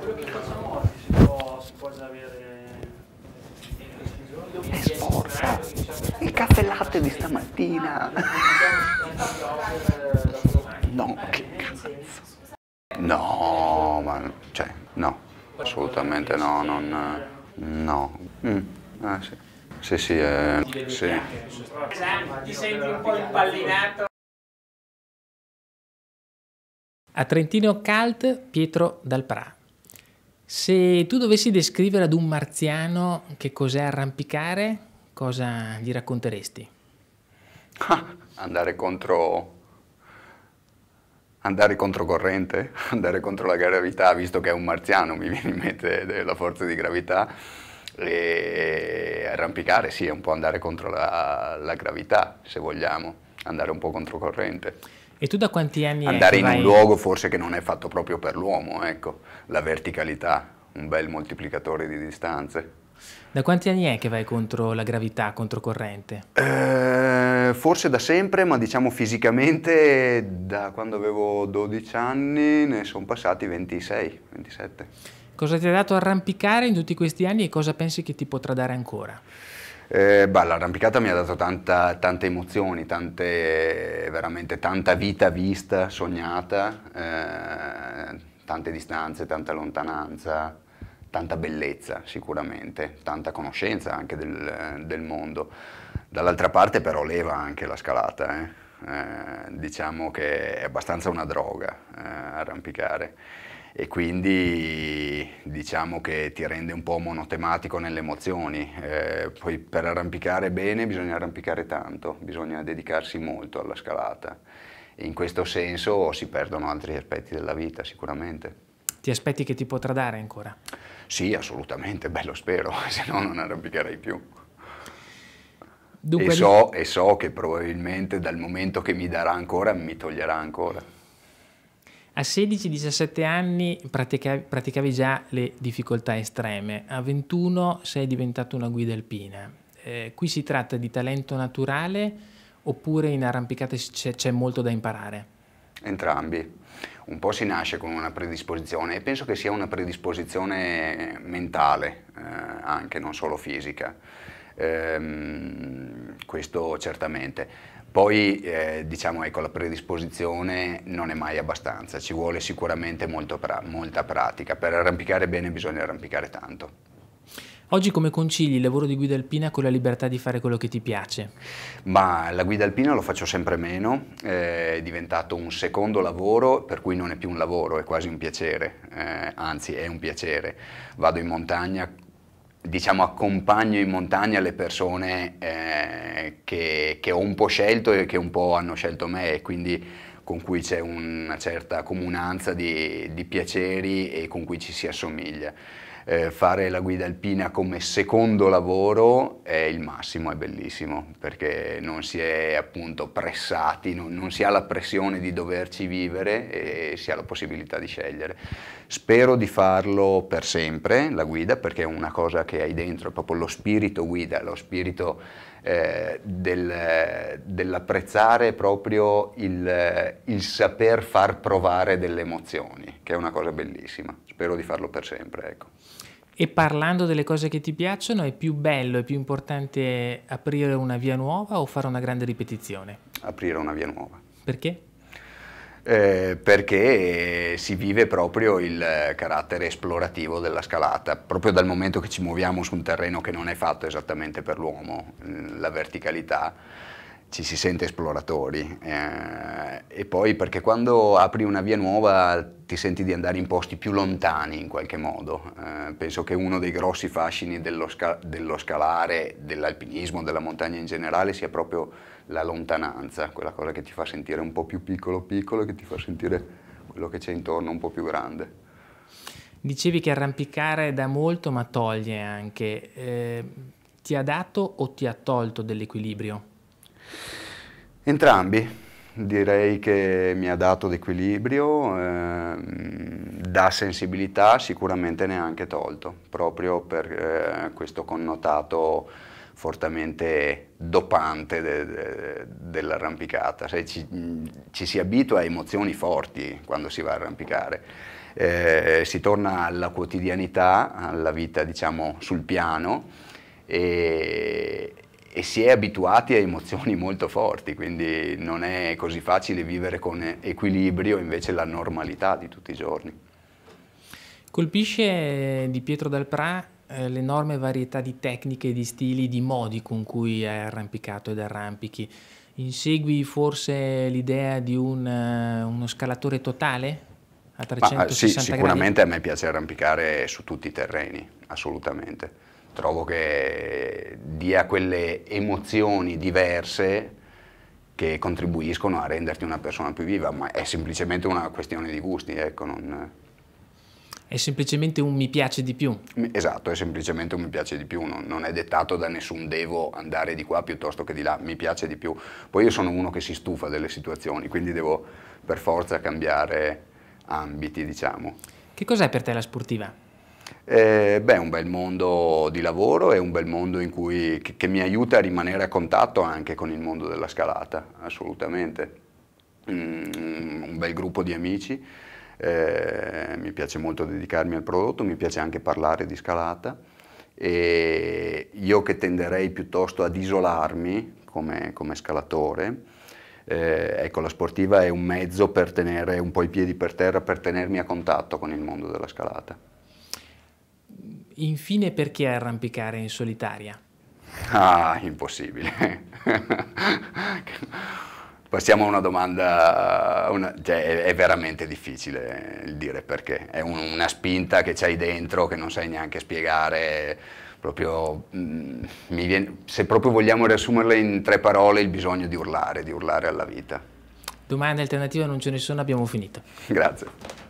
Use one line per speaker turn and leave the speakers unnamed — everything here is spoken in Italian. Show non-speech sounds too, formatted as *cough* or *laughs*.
quello che facciamo oggi si può, si può già avere eh, è sforza diciamo, il caffè latte di stamattina ah, no che cazzo no ma cioè no assolutamente no non no mm, eh, sì sì sì, eh, sì.
ti senti un po' impallinato a Trentino Calt Pietro Dalprà se tu dovessi descrivere ad un marziano che cos'è arrampicare, cosa gli racconteresti?
Ah, andare contro andare contro corrente, *laughs* andare contro la gravità, visto che è un marziano, mi viene in mente la forza di gravità, e arrampicare sì, è un po' andare contro la, la gravità, se vogliamo, andare un po' contro corrente.
E tu da quanti anni Andare in vai... un luogo
forse che non è fatto proprio per l'uomo, ecco, la verticalità, un bel moltiplicatore di distanze.
Da quanti anni è che vai contro la
gravità, contro corrente? Eh, forse da sempre, ma diciamo fisicamente da quando avevo 12 anni ne sono passati 26, 27.
Cosa ti ha dato arrampicare in tutti questi anni e cosa pensi che ti potrà dare ancora?
Eh, l'arrampicata mi ha dato tanta, tante emozioni, tante, veramente tanta vita vista, sognata, eh, tante distanze, tanta lontananza, tanta bellezza sicuramente, tanta conoscenza anche del, del mondo. Dall'altra parte però leva anche la scalata, eh. eh diciamo che è abbastanza una droga eh, arrampicare e quindi diciamo che ti rende un po' monotematico nelle emozioni, eh, poi per arrampicare bene bisogna arrampicare tanto, bisogna dedicarsi molto alla scalata. In questo senso si perdono altri aspetti della vita sicuramente.
Ti aspetti che ti potrà dare ancora?
Sì, assolutamente, beh lo spero, *laughs* se no non arrampicherei più.
Dunque, e, so,
e so che probabilmente dal momento che mi darà ancora mi toglierà ancora
a 16-17 anni praticavi, praticavi già le difficoltà estreme, a 21 sei diventato una guida alpina. Eh, qui si tratta di talento naturale oppure in arrampicate c'è molto da imparare?
Entrambi. Un po' si nasce con una predisposizione e penso che sia una predisposizione mentale, eh, anche non solo fisica ehm, questo certamente. Poi eh, diciamo ecco la predisposizione non è mai abbastanza, ci vuole sicuramente pra molta pratica, per arrampicare bene bisogna arrampicare tanto.
Oggi come concili il lavoro di guida alpina con la libertà di fare quello che ti piace?
Ma la guida alpina lo faccio sempre meno, eh, è diventato un secondo lavoro per cui non è più un lavoro, è quasi un piacere, eh, anzi è un piacere. Vado in montagna diciamo, accompagno in montagna le persone eh, che, che, ho un po' scelto e che un po' hanno scelto me e quindi con cui c'è una certa comunanza di, di piaceri e con cui ci si assomiglia eh, fare la guida alpina come secondo lavoro è il massimo, è bellissimo, perché non si è appunto pressati, non, non si ha la pressione di doverci vivere e si ha la possibilità di scegliere. Spero di farlo per sempre, la guida, perché è una cosa che hai dentro, proprio lo spirito guida, lo spirito eh, del, dell'apprezzare proprio il, eh, il, saper far provare delle emozioni, che è una cosa bellissima. Spero di farlo per sempre. Ecco.
E parlando delle cose che ti piacciono, è più bello, è più importante aprire una via nuova o fare una grande ripetizione?
Aprire una via nuova. Perché? eh, perché si vive proprio il carattere esplorativo della scalata, proprio dal momento che ci muoviamo su un terreno che non è fatto esattamente per l'uomo, la verticalità ci si sente esploratori eh, e poi perché quando apri una via nuova ti senti di andare in posti più lontani in qualche modo. Eh, penso che uno dei grossi fascini dello, sca dello scalare, dell'alpinismo, della montagna in generale sia proprio la lontananza, quella cosa che ti fa sentire un po' più piccolo piccolo, e che ti fa sentire quello che c'è intorno un po' più grande.
Dicevi che arrampicare dà molto ma toglie anche. Eh, ti ha dato o ti ha tolto dell'equilibrio?
Entrambi, direi che mi ha dato d'equilibrio, eh, da sensibilità sicuramente neanche tolto, proprio per eh, questo connotato fortemente dopante de, de, dell'arrampicata. Ci, ci, si abitua a emozioni forti quando si va a arrampicare. Eh, si torna alla quotidianità, alla vita diciamo sul piano e, e si è abituati a emozioni *laughs* molto forti, quindi non è così facile vivere con equilibrio invece la normalità di tutti i giorni.
Colpisce eh, di Pietro Dalprà eh, l'enorme varietà di tecniche, di stili, di modi con cui è arrampicato ed arrampichi. Insegui forse l'idea di un, eh, uno scalatore totale a 360 Ma, eh, sì, sicuramente
gradi? a me piace arrampicare su tutti i terreni, assolutamente trovo che dia quelle emozioni diverse che contribuiscono a renderti una persona più viva, ma è semplicemente una questione di gusti, ecco, non...
È semplicemente un mi piace di più.
Esatto, è semplicemente un mi piace di più, non, non, è dettato da nessun devo andare di qua piuttosto che di là, mi piace di più. Poi io sono uno che si stufa delle situazioni, quindi devo per forza cambiare ambiti, diciamo.
Che cos'è per te la sportiva?
Eh, beh, un bel mondo di lavoro, e un bel mondo cui, che, che, mi aiuta a rimanere a contatto anche con il mondo della scalata, assolutamente. Mm, un bel gruppo di amici, eh, mi piace molto dedicarmi al prodotto, mi piace anche parlare di scalata e io che tenderei piuttosto ad isolarmi come, come scalatore, eh, ecco la sportiva è un mezzo per tenere un po' i piedi per terra, per tenermi a contatto con il mondo della scalata.
Infine, perché arrampicare in solitaria?
Ah, impossibile. Passiamo a una domanda, una, cioè, è, veramente difficile dire perché, è un, una spinta che c'hai dentro che non sai neanche spiegare, proprio, mh, mm, viene, se proprio vogliamo riassumerla in tre parole, il bisogno di urlare, di urlare alla vita.
Domande alternative non ce ne sono, abbiamo finito.
Grazie.